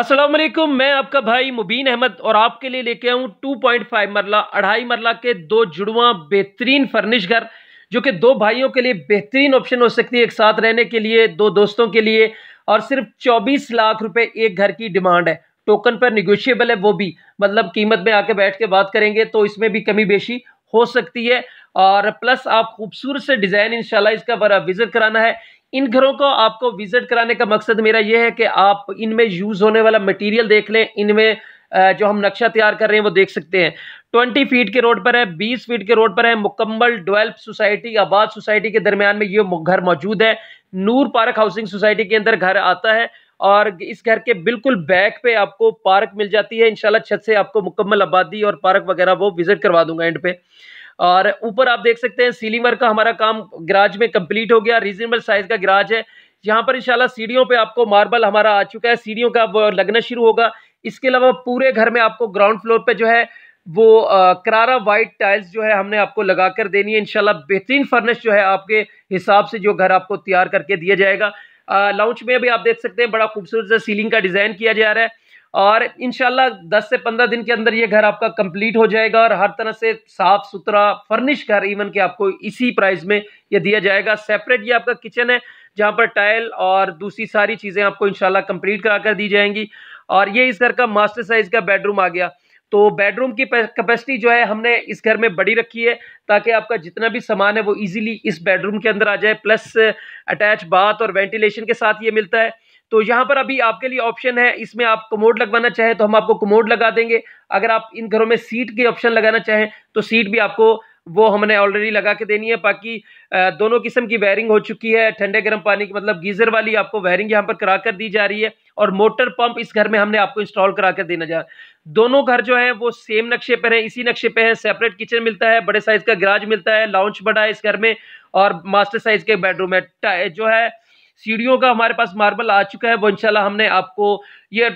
असलम मैं आपका भाई मुबीन अहमद और आपके लिए लेके आऊँ 2.5 मरला अढ़ाई मरला के दो जुड़वा बेहतरीन फर्निश घर जो कि दो भाइयों के लिए बेहतरीन ऑप्शन हो सकती है एक साथ रहने के लिए दो दोस्तों के लिए और सिर्फ 24 लाख रुपए एक घर की डिमांड है टोकन पर निगोशिएबल है वो भी मतलब कीमत में आके बैठ के बात करेंगे तो इसमें भी कमी बेशी हो सकती है और प्लस आप खूबसूरत से डिज़ाइन इंशाल्लाह इसका बड़ा विजिट कराना है इन घरों को आपको विजिट कराने का मकसद मेरा यह है कि आप इनमें यूज़ होने वाला मटेरियल देख लें इनमें जो हम नक्शा तैयार कर रहे हैं वो देख सकते हैं ट्वेंटी फीट के रोड पर है बीस फीट के रोड पर है मुकम्मल डेवलप सोसाइटी आबाद सोसाइटी के दरमियान में ये घर मौजूद है नूर पार्क हाउसिंग सोसाइटी के अंदर घर आता है और इस घर के बिल्कुल बैक पे आपको पार्क मिल जाती है इंशाल्लाह छत से आपको मुकम्मल आबादी और पार्क वगैरह वो विज़िट करवा दूंगा एंड पे और ऊपर आप देख सकते हैं सीलिंग वर्क का हमारा काम गराज में कंप्लीट हो गया रीजनेबल साइज़ का गराज है यहाँ पर इंशाल्लाह सीढ़ियों पे आपको मार्बल हमारा आ चुका है सीढ़ियों का लगना शुरू होगा इसके अलावा पूरे घर में आपको ग्राउंड फ्लोर पे जो है वो आ, करारा वाइट टाइल्स जो है हमने आपको लगा कर देनी है इनशाला बेहतरीन फर्निश जो है आपके हिसाब से जो घर आपको तैयार करके दिया जाएगा लाउंज में भी आप देख सकते हैं बड़ा खूबसूरत सा सीलिंग का डिज़ाइन किया जा रहा है और इन 10 से 15 दिन के अंदर ये घर आपका कंप्लीट हो जाएगा और हर तरह से साफ सुथरा फर्निश घर इवन के आपको इसी प्राइस में ये दिया जाएगा सेपरेट ये आपका किचन है जहाँ पर टाइल और दूसरी सारी चीज़ें आपको इनशाला कंप्लीट करा कर दी जाएंगी और ये इस घर का मास्टर साइज़ का बेडरूम आ गया तो बेडरूम की कैपेसिटी जो है हमने इस घर में बड़ी रखी है ताकि आपका जितना भी सामान है वो इजीली इस बेडरूम के अंदर आ जाए प्लस अटैच बाथ और वेंटिलेशन के साथ ये मिलता है तो यहाँ पर अभी आपके लिए ऑप्शन है इसमें आप कमोड लगवाना चाहें तो हम आपको कमोड लगा देंगे अगर आप इन घरों में सीट की ऑप्शन लगाना चाहें तो सीट भी आपको वो हमने ऑलरेडी लगा के देनी है बाकी दोनों किस्म की वायरिंग हो चुकी है ठंडे गर्म पानी की मतलब गीज़र वाली आपको वायरिंग यहाँ पर करा कर दी जा रही है और मोटर पंप इस घर में हमने आपको इंस्टॉल करा कर देना जा दोनों घर जो है वो सेम नक्शे पर है इसी नक्शे पर है सेपरेट किचन मिलता है बड़े साइज़ का गराज मिलता है लॉन्च बड़ा है इस घर में और मास्टर साइज़ के बेडरूम है जो है सीढ़ियों का हमारे पास मार्बल आ चुका है वो इंशाल्लाह हमने आपको ये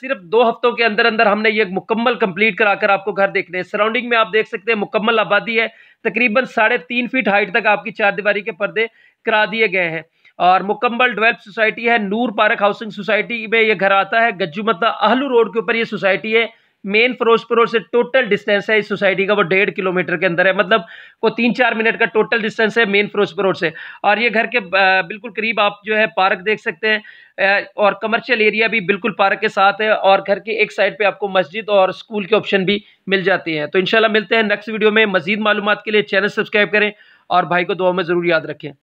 सिर्फ दो हफ्तों के अंदर अंदर हमने ये मुकम्मल कंप्लीट कराकर आपको घर देखने हैं सराउंडिंग में आप देख सकते हैं मुकम्मल आबादी है तकरीबन साढ़े तीन फीट हाइट तक आपकी चार दीवारी के पर्दे करा दिए गए हैं और मुकम्मल डेवलप सोसाइटी है नूर पार्क हाउसिंग सोसाइटी में ये घर आता है गज्जुमता अहलू रोड के ऊपर ये सोसाइटी है मेन फिरोजपुर से टोटल डिस्टेंस है इस सोसाइटी का वो डेढ़ किलोमीटर के अंदर है मतलब को तीन चार मिनट का टोटल डिस्टेंस है मेन फरोजपुर रोड से और ये घर के बिल्कुल करीब आप जो है पार्क देख सकते हैं और कमर्शियल एरिया भी बिल्कुल पार्क के साथ है और घर के एक साइड पे आपको मस्जिद और स्कूल के ऑप्शन भी मिल जाते हैं तो इनशाला मिलते हैं नेक्स्ट वीडियो में मजीद मालूम के लिए चैनल सब्सक्राइब करें और भाई को दुआ में ज़रूर याद रखें